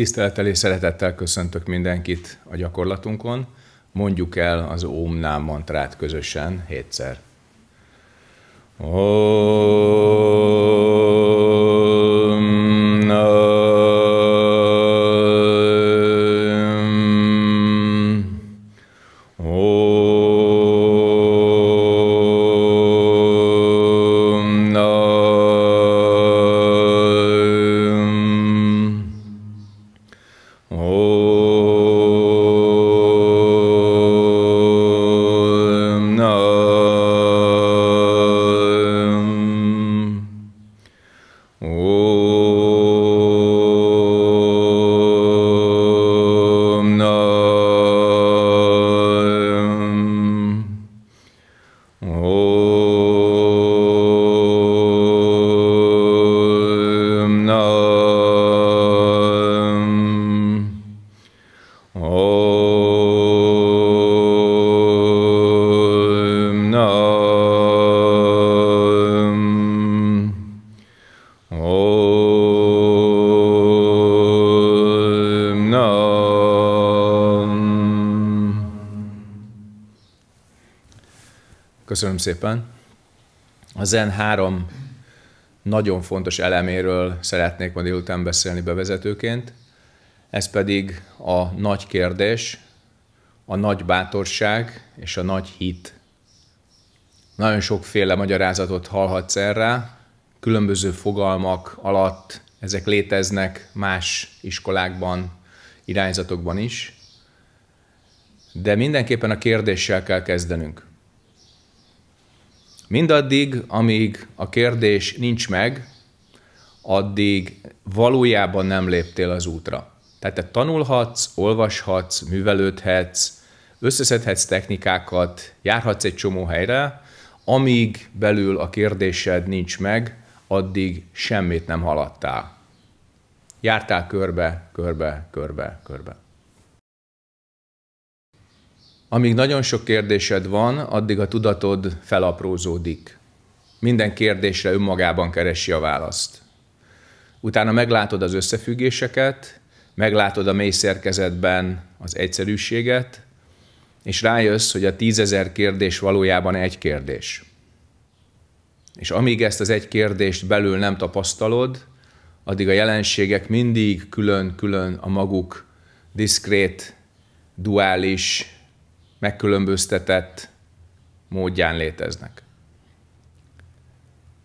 Tisztelettel és szeretettel köszöntök mindenkit a gyakorlatunkon. Mondjuk el az om Nám mantrát közösen hétszer. Om, om, Köszönöm szépen. A Zen három nagyon fontos eleméről szeretnék ma délután beszélni bevezetőként. Ez pedig a nagy kérdés, a nagy bátorság és a nagy hit. Nagyon sokféle magyarázatot hallhatsz erre, különböző fogalmak alatt ezek léteznek más iskolákban, irányzatokban is, de mindenképpen a kérdéssel kell kezdenünk. Mindaddig, amíg a kérdés nincs meg, addig valójában nem léptél az útra. Tehát te tanulhatsz, olvashatsz, művelődhetsz, összeszedhetsz technikákat, járhatsz egy csomó helyre, amíg belül a kérdésed nincs meg, addig semmit nem haladtál. Jártál körbe, körbe, körbe, körbe. Amíg nagyon sok kérdésed van, addig a tudatod felaprózódik. Minden kérdésre önmagában keresi a választ. Utána meglátod az összefüggéseket, meglátod a mély szerkezetben az egyszerűséget, és rájössz, hogy a tízezer kérdés valójában egy kérdés. És amíg ezt az egy kérdést belül nem tapasztalod, addig a jelenségek mindig külön-külön a maguk diszkrét, duális megkülönböztetett módján léteznek.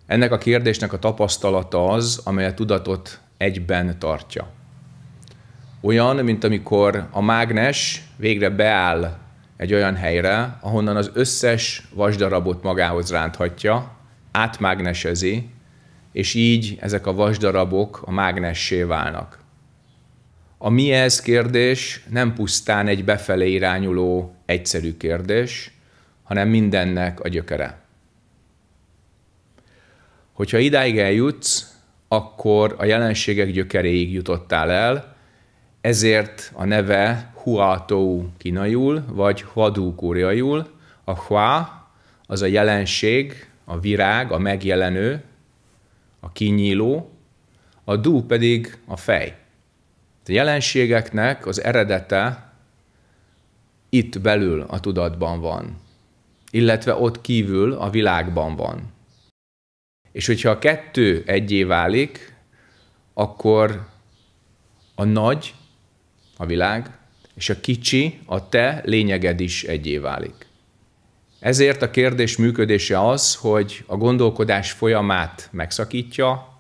Ennek a kérdésnek a tapasztalata az, amely a tudatot egyben tartja. Olyan, mint amikor a mágnes végre beáll egy olyan helyre, ahonnan az összes vasdarabot magához ránthatja, átmágnesezi, és így ezek a vasdarabok a mágnessé válnak. A mi ez kérdés nem pusztán egy befelé irányuló egyszerű kérdés, hanem mindennek a gyökere. Hogyha idáig eljutsz, akkor a jelenségek gyökeréig jutottál el, ezért a neve Huatou kínaiul, vagy Huadu koreaiul. A Hua az a jelenség, a virág, a megjelenő, a kinyíló, a Du pedig a fej. A jelenségeknek az eredete itt belül a tudatban van, illetve ott kívül a világban van. És hogyha a kettő egyé válik, akkor a nagy, a világ, és a kicsi, a te lényeged is egyé válik. Ezért a kérdés működése az, hogy a gondolkodás folyamát megszakítja,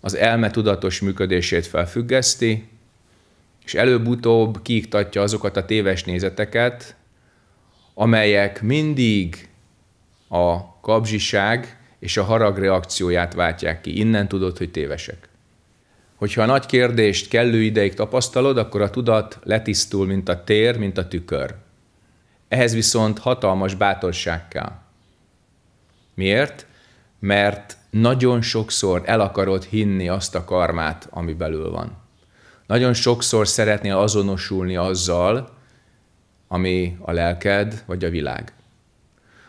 az elme tudatos működését felfüggeszti, és előbb-utóbb kiiktatja azokat a téves nézeteket, amelyek mindig a kapzsiság és a harag reakcióját váltják ki. Innen tudod, hogy tévesek. Hogyha a nagy kérdést kellő ideig tapasztalod, akkor a tudat letisztul, mint a tér, mint a tükör. Ehhez viszont hatalmas bátorság kell. Miért? Mert nagyon sokszor el akarod hinni azt a karmát, ami belül van. Nagyon sokszor szeretnél azonosulni azzal, ami a lelked vagy a világ.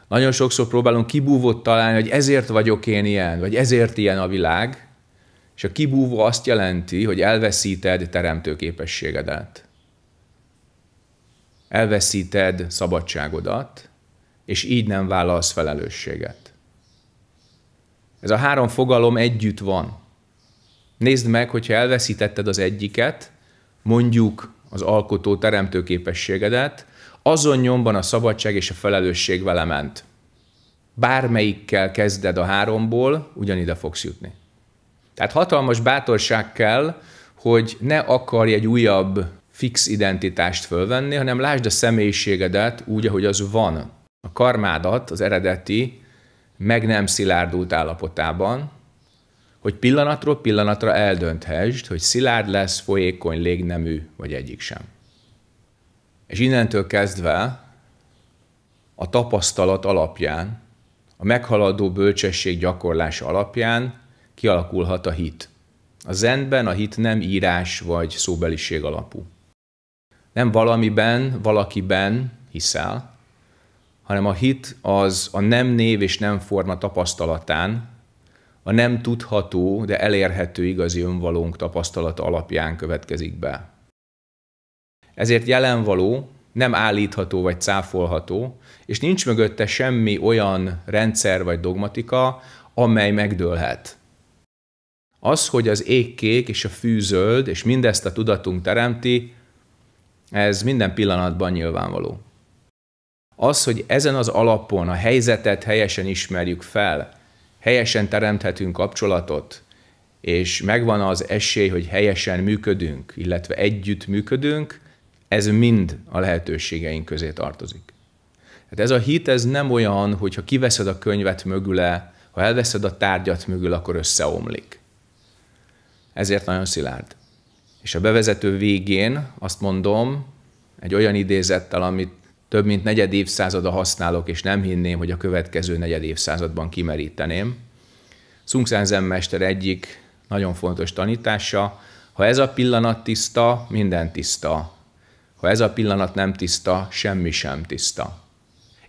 Nagyon sokszor próbálunk kibúvót találni, hogy ezért vagyok én ilyen, vagy ezért ilyen a világ, és a kibúvó azt jelenti, hogy elveszíted teremtő képességedet. Elveszíted szabadságodat, és így nem vállalsz felelősséget. Ez a három fogalom együtt van. Nézd meg, hogyha elveszítetted az egyiket, mondjuk az alkotó képességedet, azon nyomban a szabadság és a felelősség vele ment. Bármelyikkel kezded a háromból, ugyanide fogsz jutni. Tehát hatalmas bátorság kell, hogy ne akarj egy újabb fix identitást fölvenni, hanem lásd a személyiségedet úgy, ahogy az van. A karmádat az eredeti, meg nem szilárdult állapotában, hogy pillanatról pillanatra eldönthesd, hogy szilárd lesz, folyékony, légnemű, vagy egyik sem. És innentől kezdve a tapasztalat alapján, a meghaladó bölcsesség gyakorlása alapján kialakulhat a hit. A zenben a hit nem írás vagy szóbeliség alapú. Nem valamiben, valakiben hiszel, hanem a hit az a nem név és nem forma tapasztalatán, a nem tudható, de elérhető igazi önvalónk tapasztalata alapján következik be. Ezért jelenvaló, nem állítható vagy cáfolható, és nincs mögötte semmi olyan rendszer vagy dogmatika, amely megdőlhet. Az, hogy az égkék és a fűzöld, és mindezt a tudatunk teremti, ez minden pillanatban nyilvánvaló. Az, hogy ezen az alapon a helyzetet helyesen ismerjük fel, helyesen teremthetünk kapcsolatot, és megvan az esély, hogy helyesen működünk, illetve együtt működünk, ez mind a lehetőségeink közé tartozik. Hát ez a hit, ez nem olyan, hogy ha kiveszed a könyvet mögüle, ha elveszed a tárgyat mögül, akkor összeomlik. Ezért nagyon szilárd. És a bevezető végén azt mondom, egy olyan idézettel, amit több mint negyed évszázada használok, és nem hinném, hogy a következő negyed évszázadban kimeríteném. Szungszán Zen mester egyik nagyon fontos tanítása, ha ez a pillanat tiszta, minden tiszta. Ha ez a pillanat nem tiszta, semmi sem tiszta.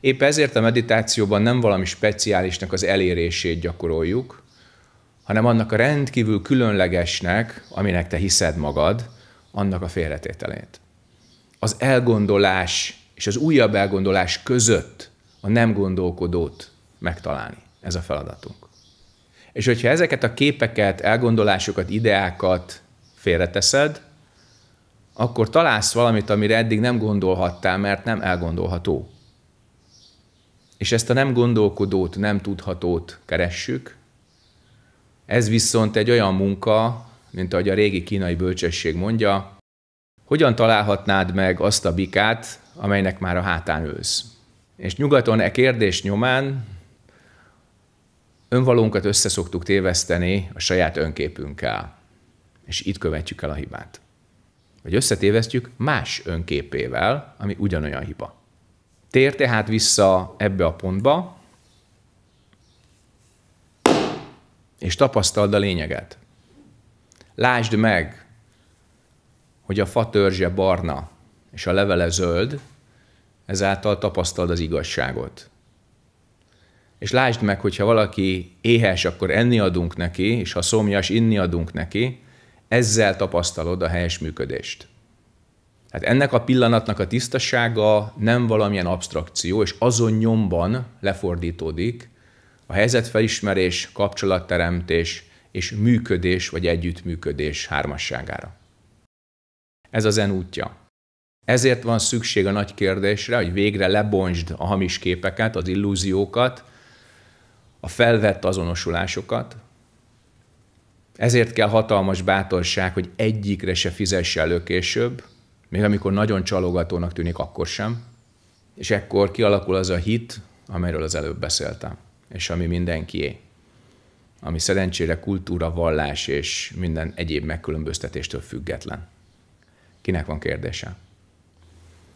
Épp ezért a meditációban nem valami speciálisnak az elérését gyakoroljuk, hanem annak a rendkívül különlegesnek, aminek te hiszed magad, annak a félretételét. Az elgondolás és az újabb elgondolás között a nem gondolkodót megtalálni. Ez a feladatunk. És hogyha ezeket a képeket, elgondolásokat, ideákat félreteszed, akkor találsz valamit, amire eddig nem gondolhattál, mert nem elgondolható. És ezt a nem gondolkodót, nem tudhatót keressük. Ez viszont egy olyan munka, mint ahogy a régi kínai bölcsesség mondja, hogyan találhatnád meg azt a bikát, amelynek már a hátán ülsz. És nyugaton e kérdés nyomán önvalónkat összeszoktuk téveszteni a saját önképünkkel. És itt követjük el a hibát. Vagy összetévesztjük más önképével, ami ugyanolyan hiba. Tér tehát vissza ebbe a pontba, és tapasztald a lényeget. Lásd meg, hogy a fatörzse barna, és a levele zöld, ezáltal tapasztald az igazságot. És lásd meg, hogyha valaki éhes, akkor enni adunk neki, és ha szomjas, inni adunk neki, ezzel tapasztalod a helyes működést. Hát ennek a pillanatnak a tisztasága nem valamilyen abstrakció, és azon nyomban lefordítódik a helyzetfelismerés, kapcsolatteremtés és működés vagy együttműködés hármasságára. Ez az en útja. Ezért van szükség a nagy kérdésre, hogy végre lebontsd a hamis képeket, az illúziókat, a felvett azonosulásokat. Ezért kell hatalmas bátorság, hogy egyikre se fizesse elő később, még amikor nagyon csalogatónak tűnik, akkor sem. És ekkor kialakul az a hit, amiről az előbb beszéltem, és ami mindenkié. Ami szerencsére kultúra, vallás és minden egyéb megkülönböztetéstől független. Kinek van kérdése?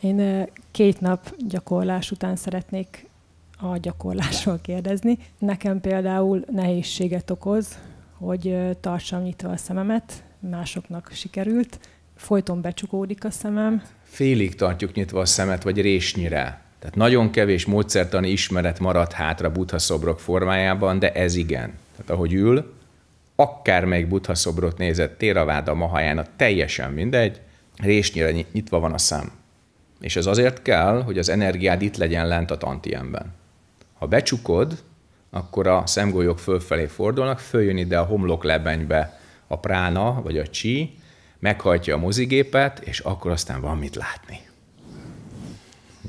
Én két nap gyakorlás után szeretnék a gyakorlásról kérdezni. Nekem például nehézséget okoz, hogy tartsam nyitva a szememet, másoknak sikerült, folyton becsukódik a szemem. Félig tartjuk nyitva a szemet, vagy résnyire. Tehát nagyon kevés módszertani ismeret maradt hátra butha szobrok formájában, de ez igen. Tehát ahogy ül, akármelyik butha szobrot nézett, téraváda, mahajána, teljesen mindegy, résnyire nyitva van a szem. És ez azért kell, hogy az energiád itt legyen lent a tantiemben. Ha becsukod, akkor a szemgolyók fölfelé fordulnak, följön ide a homloklebenybe a prána vagy a csí, meghajtja a mozigépet, és akkor aztán van mit látni.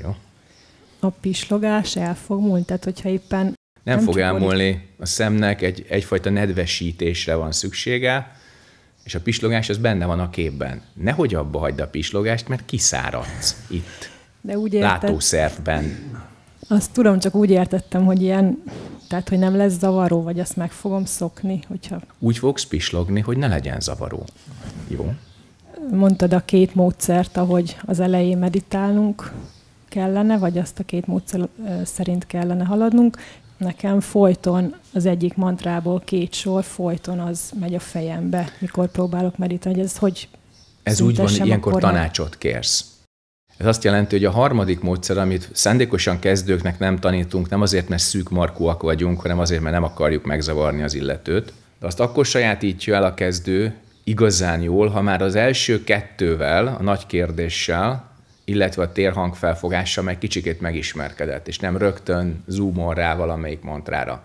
Jó? A pislogás el fog múlni? Tehát, hogyha éppen... Nem, nem fog elmúlni. A szemnek egy, egyfajta nedvesítésre van szüksége, és a pislogás az benne van a képben. Nehogy abba hagyd a pislogást, mert kiszáradsz itt. De úgy értett, látószervben. Azt tudom, csak úgy értettem, hogy ilyen, tehát hogy nem lesz zavaró, vagy azt meg fogom szokni, hogyha... Úgy fogsz pislogni, hogy ne legyen zavaró. Jó? Mondtad a két módszert, ahogy az elején meditálnunk kellene, vagy azt a két módszer szerint kellene haladnunk, nekem folyton az egyik mantrából két sor folyton az megy a fejembe, mikor próbálok meditálni, hogy ez hogy Ez úgy van, ilyenkor kormány. tanácsot kérsz. Ez azt jelenti, hogy a harmadik módszer, amit szándékosan kezdőknek nem tanítunk, nem azért, mert szűk markúak vagyunk, hanem azért, mert nem akarjuk megzavarni az illetőt, de azt akkor sajátítja el a kezdő igazán jól, ha már az első kettővel, a nagy kérdéssel, illetve a térhang felfogása meg kicsikét megismerkedett, és nem rögtön zoomol rá valamelyik mantrára.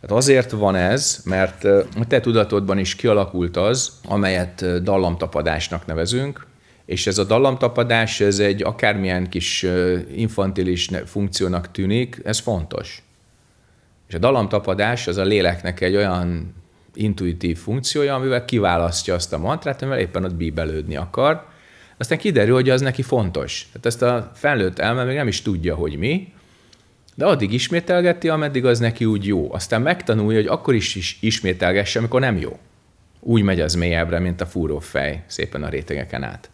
Tehát azért van ez, mert a te tudatodban is kialakult az, amelyet dallamtapadásnak nevezünk, és ez a dallamtapadás, ez egy akármilyen kis infantilis funkciónak tűnik, ez fontos. És a dallamtapadás az a léleknek egy olyan intuitív funkciója, amivel kiválasztja azt a mantrát, amivel éppen ott bíbelődni akar, aztán kiderül, hogy az neki fontos. Tehát ezt a felnőtt elme még nem is tudja, hogy mi, de addig ismételgeti, ameddig az neki úgy jó. Aztán megtanulja, hogy akkor is, is ismételgesse, amikor nem jó. Úgy megy az mélyebbre, mint a fej szépen a rétegeken át.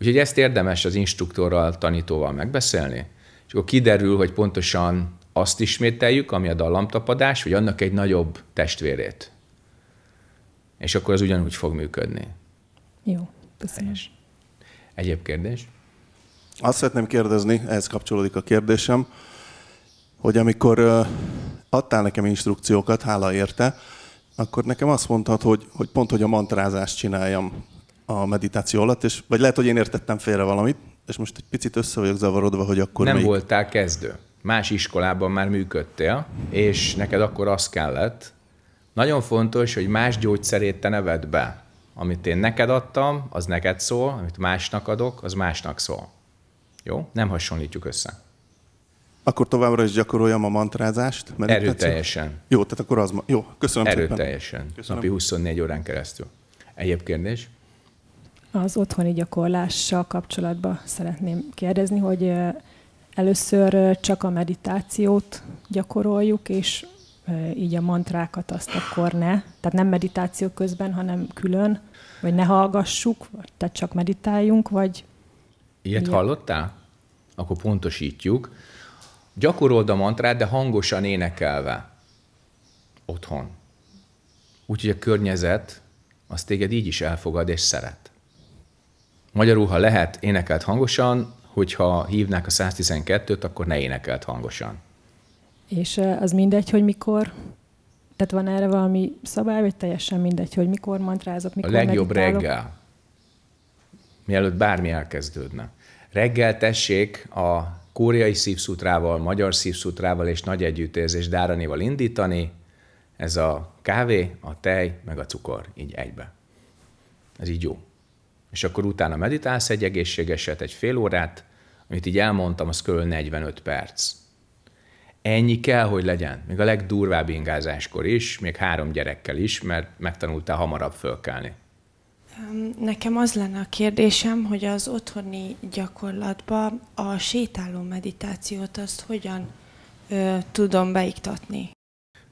Úgyhogy ezt érdemes az instruktorral, tanítóval megbeszélni, és akkor kiderül, hogy pontosan azt ismételjük, ami a dallamtapadás, vagy annak egy nagyobb testvérét. És akkor az ugyanúgy fog működni. Jó, köszönöm. Egyéb kérdés? Azt szeretném kérdezni, ehhez kapcsolódik a kérdésem, hogy amikor adtál nekem instrukciókat, hála érte, akkor nekem azt mondtad, hogy, hogy pont, hogy a mantrázást csináljam a meditáció alatt, és, vagy lehet, hogy én értettem félre valamit, és most egy picit össze vagyok zavarodva, hogy akkor Nem még... voltál kezdő. Más iskolában már működtél, és neked akkor az kellett. Nagyon fontos, hogy más gyógyszerét te neved be. Amit én neked adtam, az neked szól, amit másnak adok, az másnak szól. Jó? Nem hasonlítjuk össze. Akkor továbbra is gyakoroljam a mantrázást. Mert Erőteljesen. Tetszik? Jó, tehát akkor az ma... Jó, köszönöm Erőteljesen. Szépen. Köszönöm. Napi 24 órán keresztül. Egyéb kérdés? Az otthoni gyakorlással kapcsolatban szeretném kérdezni, hogy először csak a meditációt gyakoroljuk, és így a mantrákat azt akkor ne. Tehát nem meditáció közben, hanem külön. Vagy ne hallgassuk, vagy tehát csak meditáljunk, vagy... Ilyet milyen? hallottál? Akkor pontosítjuk. Gyakorold a mantrát, de hangosan énekelve. Otthon. Úgyhogy a környezet az téged így is elfogad és szeret. Magyarul, ha lehet, énekelt hangosan, hogyha hívnák a 112-t, akkor ne énekelt hangosan. És eh, az mindegy, hogy mikor tehát van erre valami szabály, vagy teljesen mindegy, hogy mikor mantrázok, mikor A legjobb meditálok? reggel, mielőtt bármi elkezdődne. Reggel tessék a koreai szívszutrával, magyar szívszutrával és nagy együttérzés dáranival indítani. Ez a kávé, a tej, meg a cukor, így egybe. Ez így jó. És akkor utána meditálsz egy egészségeset, egy fél órát, amit így elmondtam, az kb. 45 perc Ennyi kell, hogy legyen. Még a legdurvább ingázáskor is, még három gyerekkel is, mert megtanultál hamarabb fölkelni. Nekem az lenne a kérdésem, hogy az otthoni gyakorlatban a sétáló meditációt azt hogyan ö, tudom beiktatni?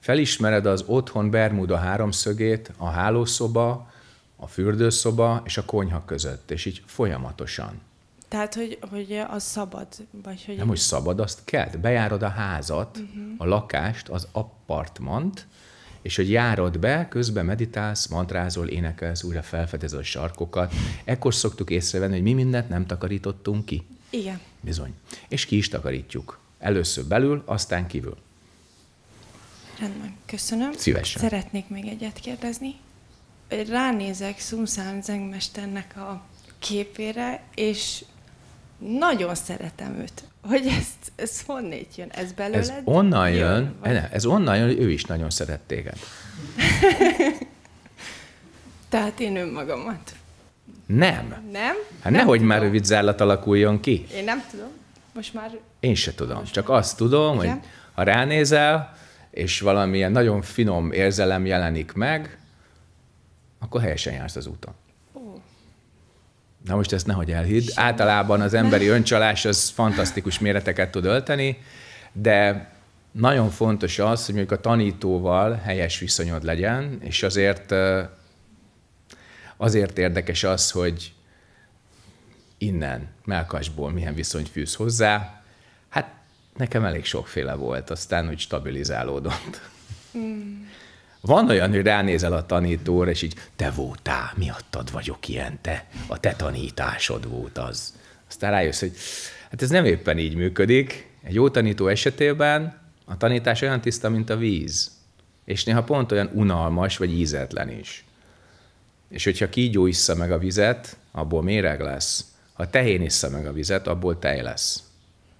Felismered az otthon Bermuda háromszögét, a hálószoba, a fürdőszoba és a konyha között, és így folyamatosan. Tehát, hogy, hogy az szabad, vagy hogy... Nem, hogy szabad, azt kell. Bejárod a házat, uh-huh. a lakást, az apartmant, és hogy járod be, közben meditálsz, mantrázol, énekelsz, újra felfedezel a sarkokat. Ekkor szoktuk észrevenni, hogy mi mindent nem takarítottunk ki. Igen. Bizony. És ki is takarítjuk. Először belül, aztán kívül. Rendben, köszönöm. Szívesen. Szeretnék még egyet kérdezni. Ránézek Szumszám zengmesternek a képére, és nagyon szeretem őt. Hogy ezt, ez honnét jön? Ez belőled? Ez onnan jön, jön ne, ez onnan jön, hogy ő is nagyon szeret téged. Tehát én önmagamat. Nem. Nem? Hát nem nehogy tudom. már rövid zárlat alakuljon ki. Én nem tudom. Most már... Én se tudom. Most Csak már... azt tudom, Igen? hogy ha ránézel, és valamilyen nagyon finom érzelem jelenik meg, akkor helyesen jársz az úton. Na most ezt nehogy elhidd. Általában az emberi öncsalás az fantasztikus méreteket tud ölteni, de nagyon fontos az, hogy mondjuk a tanítóval helyes viszonyod legyen, és azért azért érdekes az, hogy innen, melkasból milyen viszonyt fűz hozzá. Hát nekem elég sokféle volt, aztán úgy stabilizálódott. Mm. Van olyan, hogy ránézel a tanítóra, és így te voltál, miattad vagyok ilyen te, a te tanításod volt az. Aztán rájössz, hogy hát ez nem éppen így működik. Egy jó tanító esetében a tanítás olyan tiszta, mint a víz. És néha pont olyan unalmas, vagy ízetlen is. És hogyha kígyó issza meg a vizet, abból méreg lesz. Ha tehén issza meg a vizet, abból tej lesz.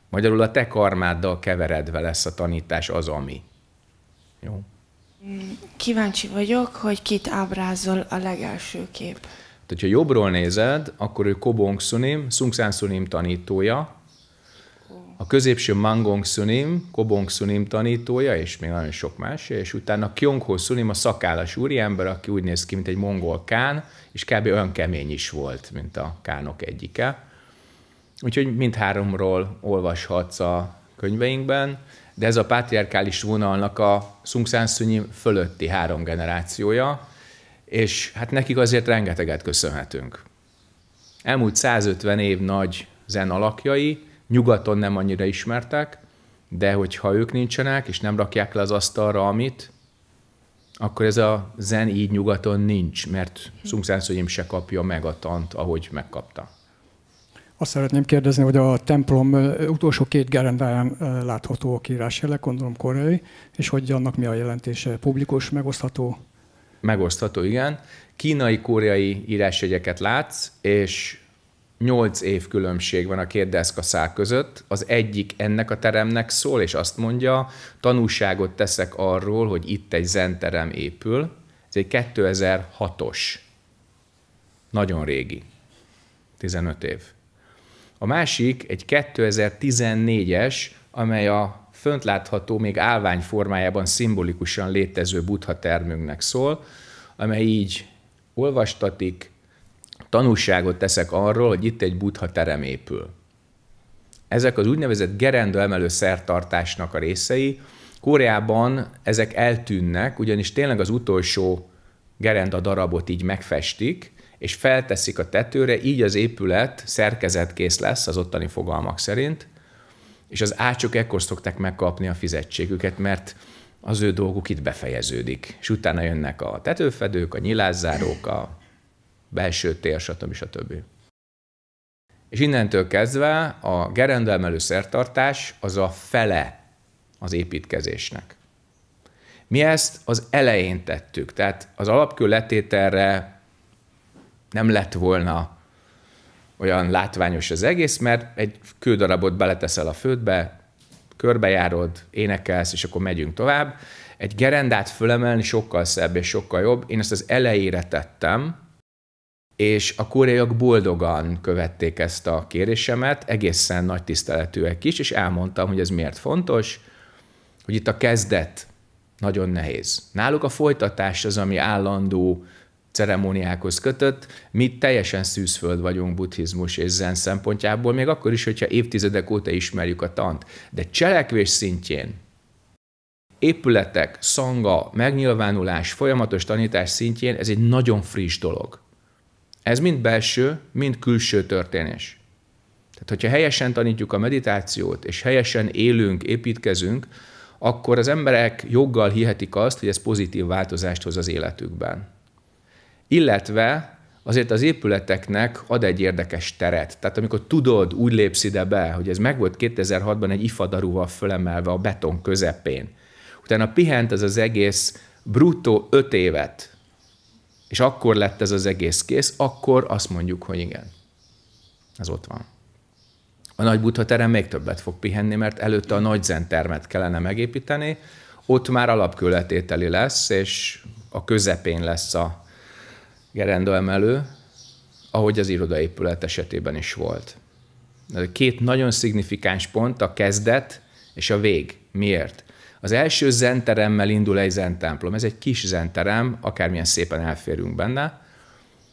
Magyarul a te karmáddal keveredve lesz a tanítás az, ami. Jó? Kíváncsi vagyok, hogy kit ábrázol a legelső kép. Tehát, ha jobbról nézed, akkor ő Kobong Sunim, San Sunim tanítója, a középső Mangong Sunim, Kobong Sunim tanítója, és még nagyon sok más, és utána Kyongho Sunim a szakállas úriember, aki úgy néz ki, mint egy mongol kán, és kb. olyan kemény is volt, mint a kánok egyike. Úgyhogy mindháromról olvashatsz a könyveinkben de ez a patriarkális vonalnak a szungszánszönyi fölötti három generációja, és hát nekik azért rengeteget köszönhetünk. Elmúlt 150 év nagy zen alakjai, nyugaton nem annyira ismertek, de hogyha ők nincsenek, és nem rakják le az asztalra amit, akkor ez a zen így nyugaton nincs, mert Szungszánszonyim se kapja meg a tant, ahogy megkapta. Azt szeretném kérdezni, hogy a templom utolsó két gerendáján kiírás jelek, gondolom koreai, és hogy annak mi a jelentése? Publikus, megosztható? Megosztható, igen. Kínai-koreai írásjegyeket látsz, és nyolc év különbség van a két deszkaszál között. Az egyik ennek a teremnek szól, és azt mondja, tanúságot teszek arról, hogy itt egy zenterem épül. Ez egy 2006-os, nagyon régi, 15 év. A másik egy 2014-es, amely a fönt látható, még állvány formájában szimbolikusan létező buddha termünknek szól, amely így olvastatik, tanúságot teszek arról, hogy itt egy buddha terem épül. Ezek az úgynevezett gerenda emelő szertartásnak a részei. Koreában ezek eltűnnek, ugyanis tényleg az utolsó gerenda darabot így megfestik, és felteszik a tetőre, így az épület szerkezetkész lesz az ottani fogalmak szerint, és az ácsok ekkor szokták megkapni a fizetségüket, mert az ő dolguk itt befejeződik. És utána jönnek a tetőfedők, a nyilázzárók, a belső tér, stb. stb. És innentől kezdve a gerendelmelő szertartás az a fele az építkezésnek. Mi ezt az elején tettük, tehát az alapkő letételre nem lett volna olyan látványos az egész, mert egy kődarabot beleteszel a földbe, körbejárod, énekelsz, és akkor megyünk tovább. Egy gerendát fölemelni sokkal szebb és sokkal jobb. Én ezt az elejére tettem, és a koreaiak boldogan követték ezt a kérésemet, egészen nagy tiszteletűek is, és elmondtam, hogy ez miért fontos, hogy itt a kezdet nagyon nehéz. Náluk a folytatás az, ami állandó ceremóniákhoz kötött. Mi teljesen szűzföld vagyunk buddhizmus és zen szempontjából, még akkor is, hogyha évtizedek óta ismerjük a tant. De cselekvés szintjén épületek, szanga, megnyilvánulás, folyamatos tanítás szintjén ez egy nagyon friss dolog. Ez mind belső, mind külső történés. Tehát, hogyha helyesen tanítjuk a meditációt, és helyesen élünk, építkezünk, akkor az emberek joggal hihetik azt, hogy ez pozitív változást hoz az életükben illetve azért az épületeknek ad egy érdekes teret. Tehát amikor tudod, úgy lépsz ide be, hogy ez megvolt 2006-ban egy ifadarúval fölemelve a beton közepén, utána pihent ez az egész bruttó öt évet, és akkor lett ez az egész kész, akkor azt mondjuk, hogy igen, ez ott van. A nagy buddha terem még többet fog pihenni, mert előtte a nagy zen termet kellene megépíteni, ott már alapkületételi lesz, és a közepén lesz a emelő, ahogy az irodaépület esetében is volt. Két nagyon szignifikáns pont, a kezdet és a vég. Miért? Az első zenteremmel indul egy zentemplom. Ez egy kis zenterem, akármilyen szépen elférünk benne.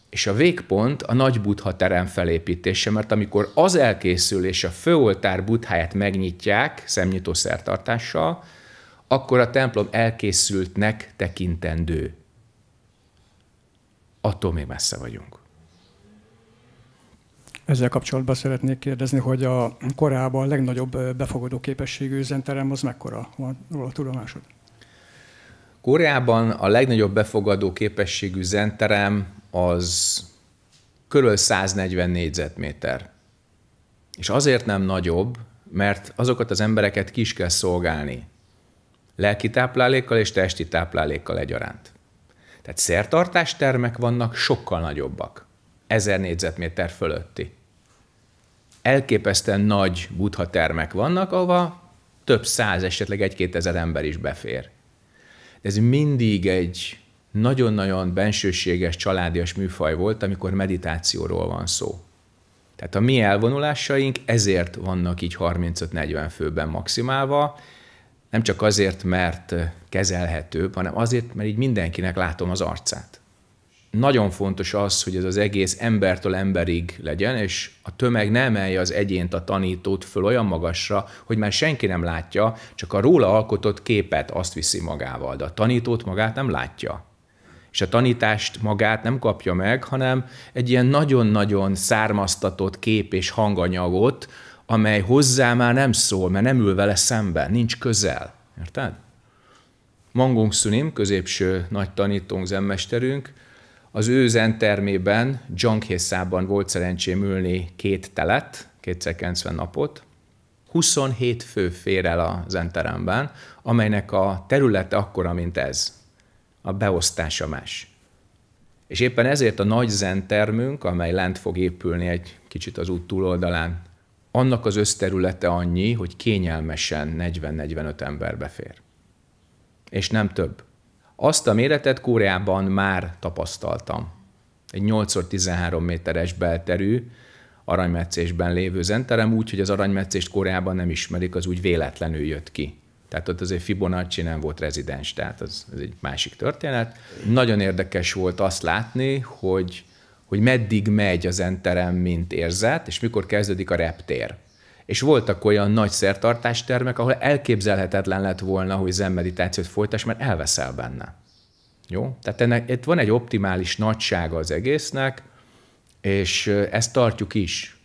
És a végpont a nagy buddha terem felépítése, mert amikor az elkészül és a főoltár buddháját megnyitják szemnyitó szertartással, akkor a templom elkészültnek tekintendő attól még messze vagyunk. Ezzel kapcsolatban szeretnék kérdezni, hogy a korábban a legnagyobb befogadó képességű üzenterem az mekkora van róla tudomásod? Koreában a legnagyobb befogadó képességű zenterem az kb. 140 négyzetméter. És azért nem nagyobb, mert azokat az embereket ki is kell szolgálni. Lelki táplálékkal és testi táplálékkal egyaránt. Tehát szertartás termek vannak sokkal nagyobbak. 1000 négyzetméter fölötti. Elképesztően nagy buddha termek vannak, ahova több száz, esetleg egy-két ezer ember is befér. De ez mindig egy nagyon-nagyon bensőséges, családias műfaj volt, amikor meditációról van szó. Tehát a mi elvonulásaink ezért vannak így 35-40 főben maximálva, nem csak azért, mert kezelhetőbb, hanem azért, mert így mindenkinek látom az arcát. Nagyon fontos az, hogy ez az egész embertől emberig legyen, és a tömeg ne emelje az egyént, a tanítót föl olyan magasra, hogy már senki nem látja, csak a róla alkotott képet azt viszi magával, de a tanítót magát nem látja és a tanítást magát nem kapja meg, hanem egy ilyen nagyon-nagyon származtatott kép és hanganyagot, amely hozzá már nem szól, mert nem ül vele szemben, nincs közel. Érted? Mangong Sunim, középső nagy tanítónk, zenmesterünk, az ő zen termében, Dzsanghészában volt szerencsém ülni két telet, 290 napot, 27 fő fér el a zenteremben, amelynek a területe akkora, mint ez. A beosztása más. És éppen ezért a nagy zentermünk, amely lent fog épülni egy kicsit az út túloldalán, annak az összterülete annyi, hogy kényelmesen 40-45 ember befér. És nem több. Azt a méretet Kóreában már tapasztaltam. Egy 8x13 méteres belterű, aranymetszésben lévő zenterem úgy, hogy az aranymetszést Koreában nem ismerik, az úgy véletlenül jött ki. Tehát ott azért Fibonacci nem volt rezidens, tehát az, az egy másik történet. Nagyon érdekes volt azt látni, hogy hogy meddig megy az enterem, mint érzet, és mikor kezdődik a reptér. És voltak olyan nagy szertartástermek, ahol elképzelhetetlen lett volna, hogy zenmeditációt folytass, mert elveszel benne. Jó? Tehát ennek, itt van egy optimális nagysága az egésznek, és ezt tartjuk is.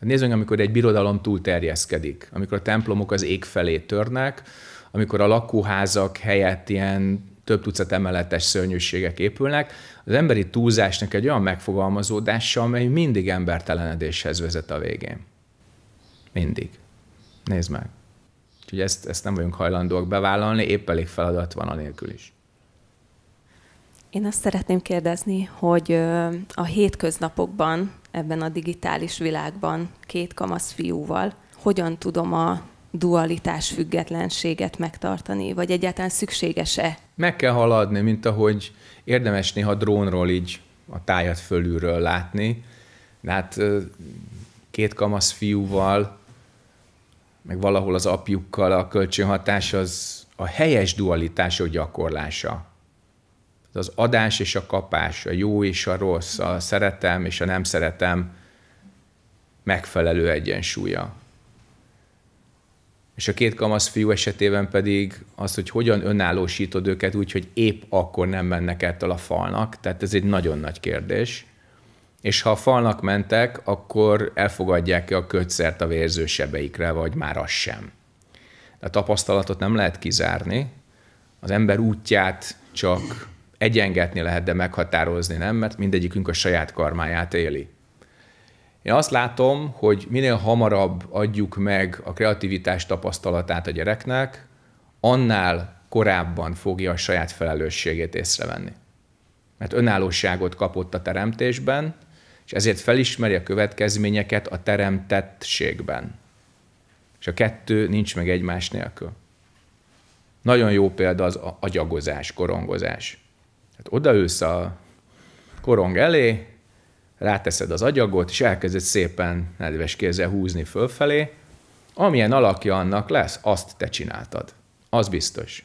Nézzünk, amikor egy birodalom túlterjeszkedik, amikor a templomok az ég felé törnek, amikor a lakóházak helyett ilyen több tucat emeletes szörnyűségek épülnek. Az emberi túlzásnak egy olyan megfogalmazódása, amely mindig embertelenedéshez vezet a végén. Mindig. Nézd meg. Úgyhogy ezt, ezt nem vagyunk hajlandóak bevállalni, épp elég feladat van anélkül is. Én azt szeretném kérdezni, hogy a hétköznapokban, ebben a digitális világban két kamasz fiúval, hogyan tudom a dualitás függetlenséget megtartani, vagy egyáltalán szükséges-e? Meg kell haladni, mint ahogy érdemes néha drónról így a tájat fölülről látni. De hát két kamasz fiúval, meg valahol az apjukkal a kölcsönhatás az a helyes dualitások gyakorlása. Az adás és a kapás, a jó és a rossz, a szeretem és a nem szeretem megfelelő egyensúlya és a két kamasz fiú esetében pedig az, hogy hogyan önállósítod őket úgy, hogy épp akkor nem mennek ettől a falnak, tehát ez egy nagyon nagy kérdés. És ha a falnak mentek, akkor elfogadják-e a kötszert a sebeikre, vagy már az sem. A tapasztalatot nem lehet kizárni, az ember útját csak egyengetni lehet, de meghatározni nem, mert mindegyikünk a saját karmáját éli. Én azt látom, hogy minél hamarabb adjuk meg a kreativitás tapasztalatát a gyereknek, annál korábban fogja a saját felelősségét észrevenni. Mert önállóságot kapott a teremtésben, és ezért felismeri a következményeket a teremtettségben. És a kettő nincs meg egymás nélkül. Nagyon jó példa az agyagozás, korongozás. Hát odaülsz a korong elé, ráteszed az agyagot, és elkezded szépen nedves kézzel húzni fölfelé, amilyen alakja annak lesz, azt te csináltad. Az biztos.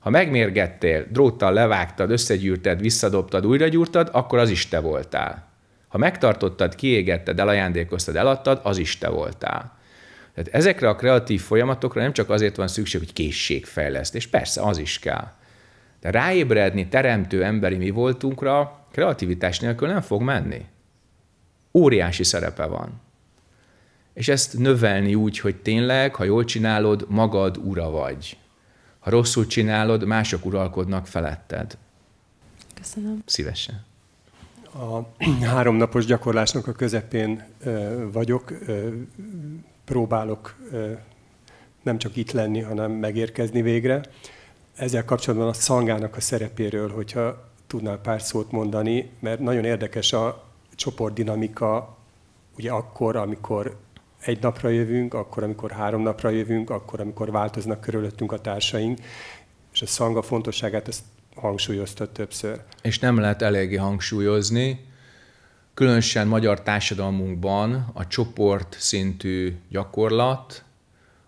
Ha megmérgettél, dróttal levágtad, összegyűrted, visszadobtad, újra gyúrtad, akkor az is te voltál. Ha megtartottad, kiégetted, elajándékoztad, eladtad, az is te voltál. Tehát ezekre a kreatív folyamatokra nem csak azért van szükség, hogy készségfejlesztés, persze az is kell. De ráébredni teremtő emberi mi voltunkra kreativitás nélkül nem fog menni. Óriási szerepe van. És ezt növelni úgy, hogy tényleg, ha jól csinálod, magad ura vagy. Ha rosszul csinálod, mások uralkodnak feletted. Köszönöm. Szívesen. A háromnapos gyakorlásnak a közepén ö, vagyok, ö, próbálok ö, nem csak itt lenni, hanem megérkezni végre ezzel kapcsolatban a szangának a szerepéről, hogyha tudnál pár szót mondani, mert nagyon érdekes a csoportdinamika, ugye akkor, amikor egy napra jövünk, akkor, amikor három napra jövünk, akkor, amikor változnak körülöttünk a társaink, és a szanga fontosságát ezt hangsúlyozta többször. És nem lehet eléggé hangsúlyozni, különösen magyar társadalmunkban a csoport szintű gyakorlat,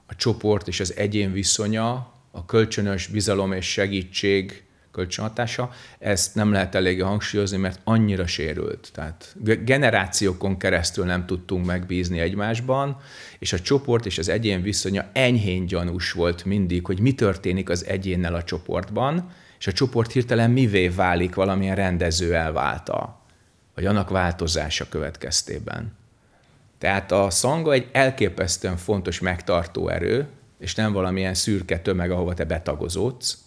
a csoport és az egyén viszonya a kölcsönös bizalom és segítség kölcsönhatása, ezt nem lehet elég hangsúlyozni, mert annyira sérült. Tehát generációkon keresztül nem tudtunk megbízni egymásban, és a csoport és az egyén viszonya enyhén gyanús volt mindig, hogy mi történik az egyénnel a csoportban, és a csoport hirtelen mivé válik valamilyen rendező elválta, vagy annak változása következtében. Tehát a szanga egy elképesztően fontos megtartó erő, és nem valamilyen szürke tömeg, ahova te betagozódsz.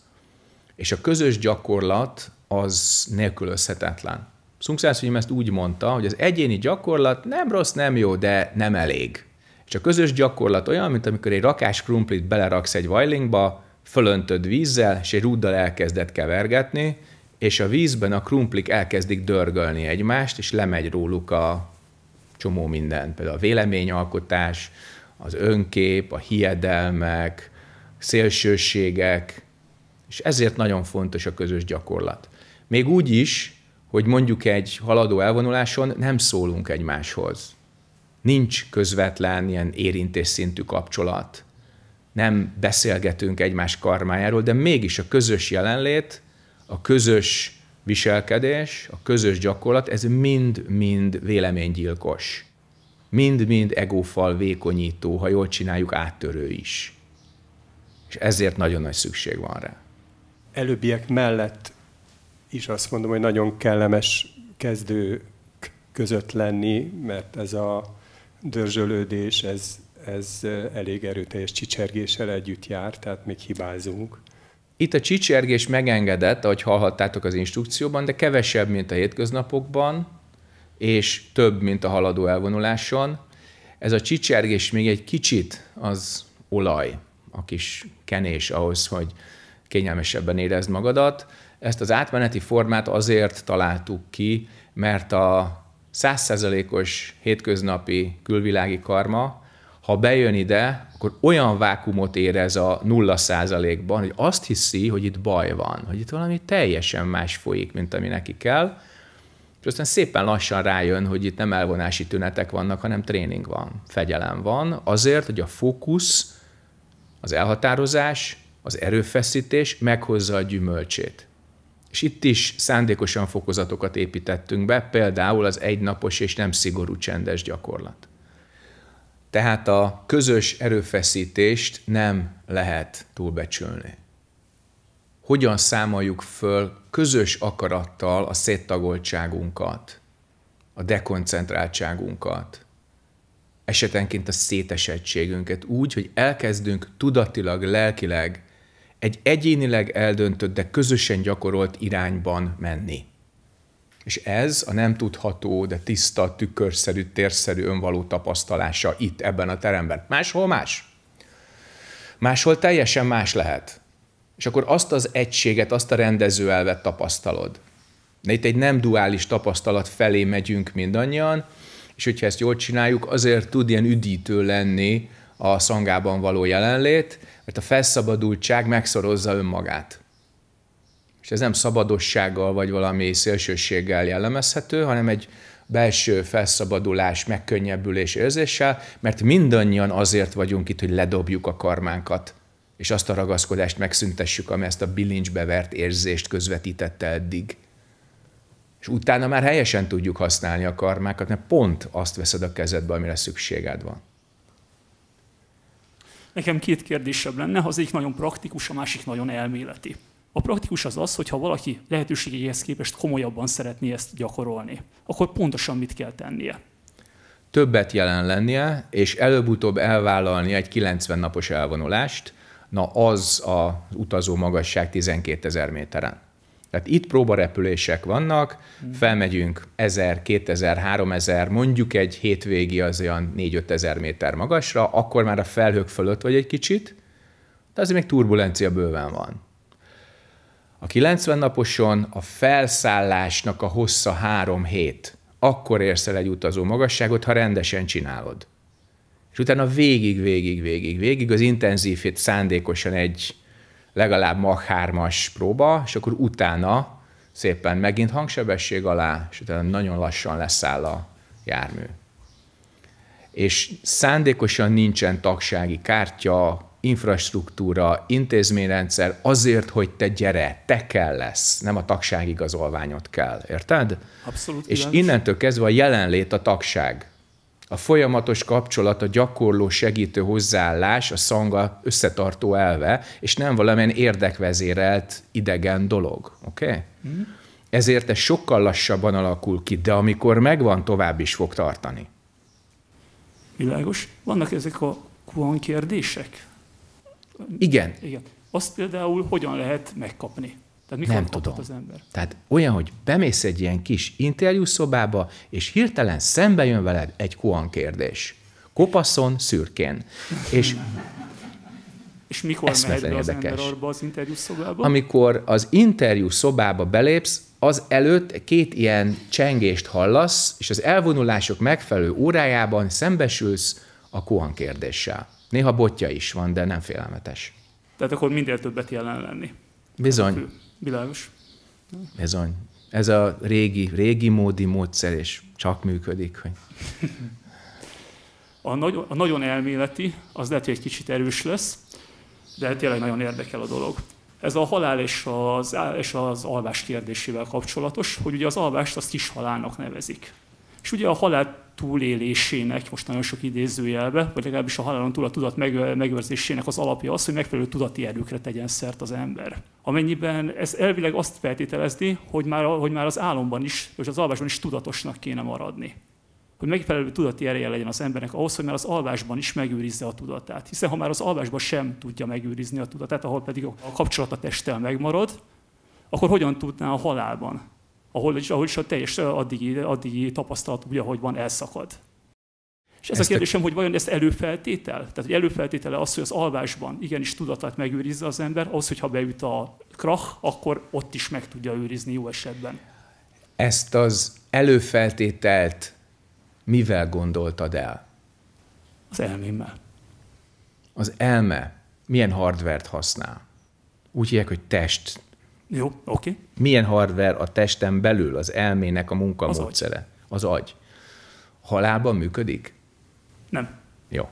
És a közös gyakorlat az nélkülözhetetlen. hogy ezt úgy mondta, hogy az egyéni gyakorlat nem rossz, nem jó, de nem elég. És a közös gyakorlat olyan, mint amikor egy rakás krumplit beleraksz egy vajlingba, fölöntöd vízzel, és egy rúddal elkezded kevergetni, és a vízben a krumplik elkezdik dörgölni egymást, és lemegy róluk a csomó minden, például a véleményalkotás, az önkép, a hiedelmek, szélsőségek, és ezért nagyon fontos a közös gyakorlat. Még úgy is, hogy mondjuk egy haladó elvonuláson nem szólunk egymáshoz. Nincs közvetlen ilyen érintésszintű szintű kapcsolat. Nem beszélgetünk egymás karmájáról, de mégis a közös jelenlét, a közös viselkedés, a közös gyakorlat, ez mind-mind véleménygyilkos mind-mind egófal vékonyító, ha jól csináljuk, áttörő is. És ezért nagyon nagy szükség van rá. Előbbiek mellett is azt mondom, hogy nagyon kellemes kezdő között lenni, mert ez a dörzsölődés, ez, ez elég erőteljes csicsergéssel együtt jár, tehát még hibázunk. Itt a csicsergés megengedett, ahogy hallhattátok az instrukcióban, de kevesebb, mint a hétköznapokban, és több, mint a haladó elvonuláson. Ez a csicsergés még egy kicsit az olaj, a kis kenés ahhoz, hogy kényelmesebben érezd magadat. Ezt az átmeneti formát azért találtuk ki, mert a százszerzelékos hétköznapi külvilági karma, ha bejön ide, akkor olyan vákumot érez a nulla százalékban, hogy azt hiszi, hogy itt baj van, hogy itt valami teljesen más folyik, mint ami neki kell, és aztán szépen lassan rájön, hogy itt nem elvonási tünetek vannak, hanem tréning van, fegyelem van, azért, hogy a fókusz, az elhatározás, az erőfeszítés meghozza a gyümölcsét. És itt is szándékosan fokozatokat építettünk be, például az egynapos és nem szigorú csendes gyakorlat. Tehát a közös erőfeszítést nem lehet túlbecsülni hogyan számoljuk föl közös akarattal a széttagoltságunkat, a dekoncentráltságunkat, esetenként a szétesettségünket úgy, hogy elkezdünk tudatilag, lelkileg egy egyénileg eldöntött, de közösen gyakorolt irányban menni. És ez a nem tudható, de tiszta, tükörszerű, térszerű önvaló tapasztalása itt, ebben a teremben. Máshol más. Máshol teljesen más lehet. És akkor azt az egységet, azt a rendezőelvet tapasztalod. De itt egy nem duális tapasztalat felé megyünk mindannyian, és hogyha ezt jól csináljuk, azért tud ilyen üdítő lenni a szangában való jelenlét, mert a felszabadultság megszorozza önmagát. És ez nem szabadossággal vagy valami szélsőséggel jellemezhető, hanem egy belső felszabadulás, megkönnyebbülés érzéssel, mert mindannyian azért vagyunk itt, hogy ledobjuk a karmánkat és azt a ragaszkodást megszüntessük, ami ezt a bilincsbe vert érzést közvetítette eddig. És utána már helyesen tudjuk használni a karmákat, mert pont azt veszed a kezedbe, amire szükséged van. Nekem két kérdésebb lenne, az egyik nagyon praktikus, a másik nagyon elméleti. A praktikus az az, hogy ha valaki lehetőségéhez képest komolyabban szeretné ezt gyakorolni, akkor pontosan mit kell tennie? Többet jelen lennie, és előbb-utóbb elvállalni egy 90 napos elvonulást, na az az utazó magasság 12 ezer méteren. Tehát itt próbarepülések vannak, felmegyünk 1000, 2000, 3000, mondjuk egy hétvégi az olyan 4-5 ezer méter magasra, akkor már a felhők fölött vagy egy kicsit, de azért még turbulencia bőven van. A 90 naposon a felszállásnak a hossza három hét. Akkor érsz el egy utazó magasságot, ha rendesen csinálod és utána végig, végig, végig, végig az intenzívét szándékosan egy legalább Mach 3-as próba, és akkor utána szépen megint hangsebesség alá, és utána nagyon lassan leszáll a jármű. És szándékosan nincsen tagsági kártya, infrastruktúra, intézményrendszer azért, hogy te gyere, te kell lesz, nem a tagságigazolványot kell, érted? Abszolút. És innentől kezdve a jelenlét a tagság a folyamatos kapcsolat, a gyakorló segítő hozzáállás, a szanga összetartó elve, és nem valamilyen érdekvezérelt idegen dolog. Oké? Okay? Mm. Ezért ez sokkal lassabban alakul ki, de amikor megvan, tovább is fog tartani. Világos. Vannak ezek a kuan kérdések? Igen. Igen. Azt például hogyan lehet megkapni? Tehát mikor nem tudom. az ember? Tehát olyan, hogy bemész egy ilyen kis interjúszobába, és hirtelen szembe jön veled egy kuan kérdés. Kopaszon, szürkén. És és mikor mehet be az érdekes. ember arba az interjú szobába? Amikor az interjú szobába belépsz, az előtt két ilyen csengést hallasz, és az elvonulások megfelelő órájában szembesülsz a kuan kérdéssel. Néha botja is van, de nem félelmetes. Tehát akkor minél többet jelen lenni. Bizony. Világos. a, Ez a régi, régi módi módszer, és csak működik. Hogy... A, nagy, a nagyon elméleti, az lehet, hogy egy kicsit erős lesz, de tényleg nagyon érdekel a dolog. Ez a halál és az, és az alvás kérdésével kapcsolatos, hogy ugye az alvást azt is halálnak nevezik. És ugye a halált túlélésének, most nagyon sok idézőjelbe, vagy legalábbis a halálon túl a tudat megőrzésének az alapja az, hogy megfelelő tudati erőkre tegyen szert az ember. Amennyiben ez elvileg azt feltételezni, hogy már, hogy már az álomban is, és az alvásban is tudatosnak kéne maradni hogy megfelelő tudati ereje legyen az embernek ahhoz, hogy már az alvásban is megőrizze a tudatát. Hiszen ha már az alvásban sem tudja megőrizni a tudatát, ahol pedig a kapcsolat a testtel megmarad, akkor hogyan tudná a halálban? ahol is, ahol is a teljes addigi, addigi tapasztalat úgy, ahogy van, elszakad. És ez a kérdésem, hogy vajon ezt előfeltétel? Tehát, hogy előfeltétele az, hogy az alvásban igenis tudatát megőrizze az ember, az, hogyha beüt a krach, akkor ott is meg tudja őrizni jó esetben. Ezt az előfeltételt mivel gondoltad el? Az elmémmel. Az elme milyen hardvert használ? Úgy hívják, hogy test, jó, oké. Okay. Milyen hardware a testen belül, az elmének a munkamódszere? Az agy. Az agy. Halálban működik? Nem. Jó.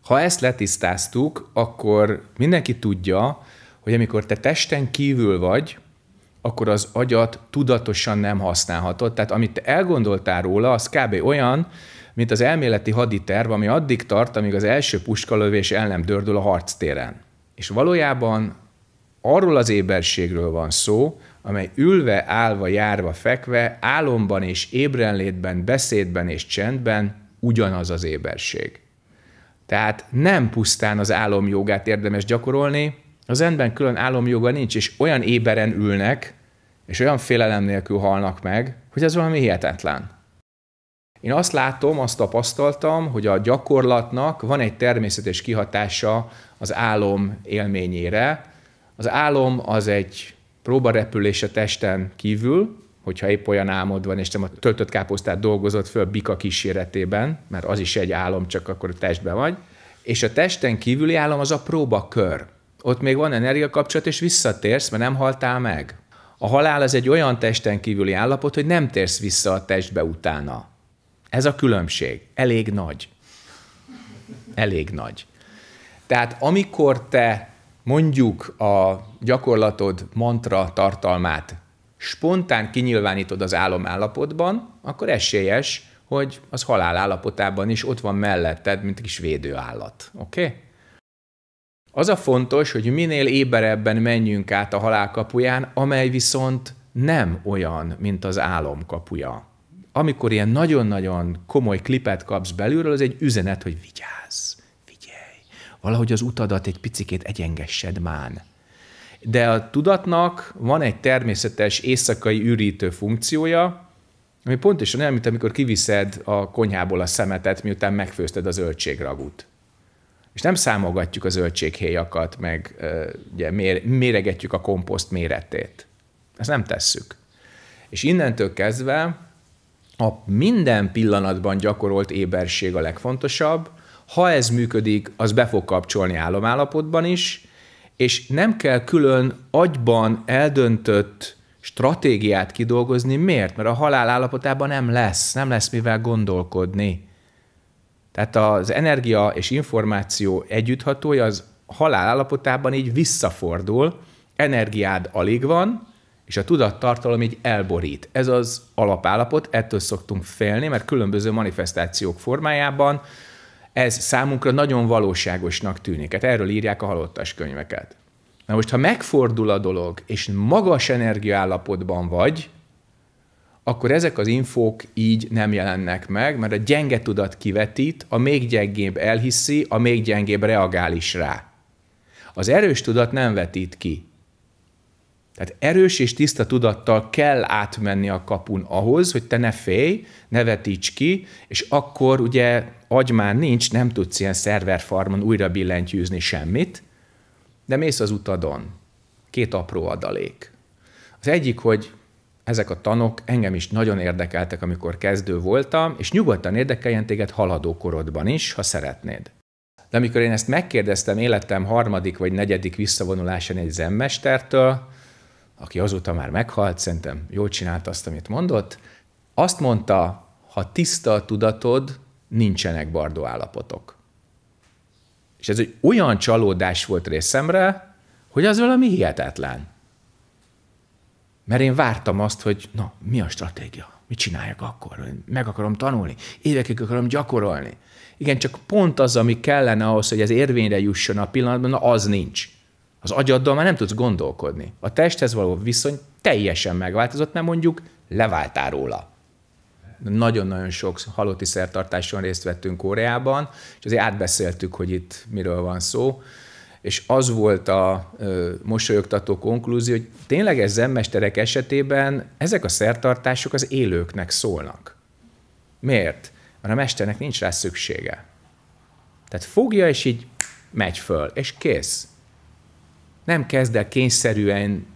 Ha ezt letisztáztuk, akkor mindenki tudja, hogy amikor te testen kívül vagy, akkor az agyat tudatosan nem használhatod. Tehát amit te elgondoltál róla, az kb. olyan, mint az elméleti haditerv, ami addig tart, amíg az első puskalövés el nem dördül a harctéren. És valójában arról az éberségről van szó, amely ülve, állva, járva, fekve, álomban és ébrenlétben, beszédben és csendben ugyanaz az éberség. Tehát nem pusztán az álomjogát érdemes gyakorolni, az endben külön álomjoga nincs, és olyan éberen ülnek, és olyan félelem nélkül halnak meg, hogy ez valami hihetetlen. Én azt látom, azt tapasztaltam, hogy a gyakorlatnak van egy természetes kihatása az álom élményére, az álom az egy próbarepülés a testen kívül, hogyha épp olyan álmod van, és nem a töltött káposztát dolgozott föl bika kíséretében, mert az is egy álom, csak akkor a testben vagy. És a testen kívüli álom az a próbakör. Ott még van energiakapcsolat, és visszatérsz, mert nem haltál meg. A halál az egy olyan testen kívüli állapot, hogy nem térsz vissza a testbe utána. Ez a különbség. Elég nagy. Elég nagy. Tehát amikor te mondjuk a gyakorlatod mantra tartalmát spontán kinyilvánítod az álomállapotban, akkor esélyes, hogy az halál állapotában is ott van melletted, mint egy kis védőállat. Oké? Okay? Az a fontos, hogy minél éberebben menjünk át a halál kapuján, amely viszont nem olyan, mint az álom kapuja. Amikor ilyen nagyon-nagyon komoly klipet kapsz belülről, az egy üzenet, hogy vigyázz valahogy az utadat egy picikét egyengessed mán. De a tudatnak van egy természetes éjszakai ürítő funkciója, ami pontosan olyan, mint amikor kiviszed a konyhából a szemetet, miután megfőzted az zöldségragút. És nem számogatjuk az zöldséghéjakat, meg ugye, méregetjük a komposzt méretét. Ezt nem tesszük. És innentől kezdve a minden pillanatban gyakorolt éberség a legfontosabb, ha ez működik, az be fog kapcsolni álomállapotban is, és nem kell külön agyban eldöntött stratégiát kidolgozni. Miért? Mert a halál állapotában nem lesz, nem lesz mivel gondolkodni. Tehát az energia és információ együtthatója az halál állapotában így visszafordul, energiád alig van, és a tudattartalom így elborít. Ez az alapállapot, ettől szoktunk félni, mert különböző manifestációk formájában ez számunkra nagyon valóságosnak tűnik. Hát erről írják a halottas könyveket. Na most, ha megfordul a dolog, és magas energiaállapotban vagy, akkor ezek az infók így nem jelennek meg, mert a gyenge tudat kivetít, a még gyengébb elhiszi, a még gyengébb reagál is rá. Az erős tudat nem vetít ki. Tehát erős és tiszta tudattal kell átmenni a kapun ahhoz, hogy te ne félj, ne vetíts ki, és akkor ugye agy már nincs, nem tudsz ilyen szerverfarmon újra billentyűzni semmit, de mész az utadon. Két apró adalék. Az egyik, hogy ezek a tanok engem is nagyon érdekeltek, amikor kezdő voltam, és nyugodtan érdekeljen téged haladó korodban is, ha szeretnéd. De amikor én ezt megkérdeztem életem harmadik vagy negyedik visszavonulásán egy zenmestertől, aki azóta már meghalt, szerintem jól csinált azt, amit mondott, azt mondta, ha tiszta a tudatod, nincsenek bardó állapotok. És ez egy olyan csalódás volt részemre, hogy az valami hihetetlen. Mert én vártam azt, hogy na, mi a stratégia? Mit csináljak akkor? Meg akarom tanulni, évekig akarom gyakorolni. Igen, csak pont az, ami kellene ahhoz, hogy ez érvényre jusson a pillanatban, na az nincs. Az agyaddal már nem tudsz gondolkodni. A testhez való viszony teljesen megváltozott, nem mondjuk leváltál róla. Nagyon-nagyon sok halotti szertartáson részt vettünk Koreában, és azért átbeszéltük, hogy itt miről van szó, és az volt a ö, mosolyogtató konklúzió, hogy tényleg ez zenmesterek esetében ezek a szertartások az élőknek szólnak. Miért? Mert a mesternek nincs rá szüksége. Tehát fogja, és így megy föl, és kész nem kezd el kényszerűen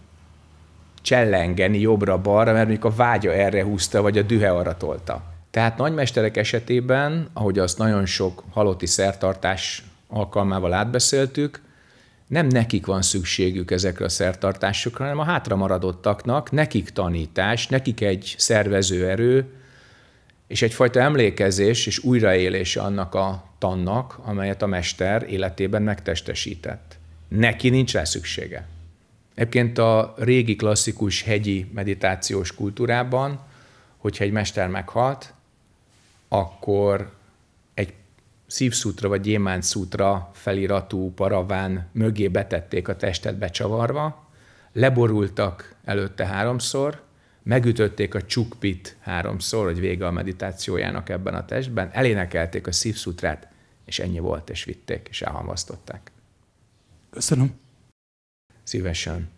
csellengeni jobbra-balra, mert mondjuk a vágya erre húzta, vagy a dühe arra tolta. Tehát nagymesterek esetében, ahogy azt nagyon sok halotti szertartás alkalmával átbeszéltük, nem nekik van szükségük ezekre a szertartásokra, hanem a hátramaradottaknak, nekik tanítás, nekik egy szervező erő, és egyfajta emlékezés és újraélés annak a tannak, amelyet a mester életében megtestesített. Neki nincs rá szüksége. Egyébként a régi klasszikus hegyi meditációs kultúrában, hogyha egy mester meghalt, akkor egy szívszútra vagy gyémánt szútra feliratú paraván mögé betették a testet becsavarva, leborultak előtte háromszor, megütötték a csukpit háromszor, hogy vége a meditációjának ebben a testben, elénekelték a szívszútrát, és ennyi volt, és vitték, és elhamvasztották. Köszönöm. Szívesen.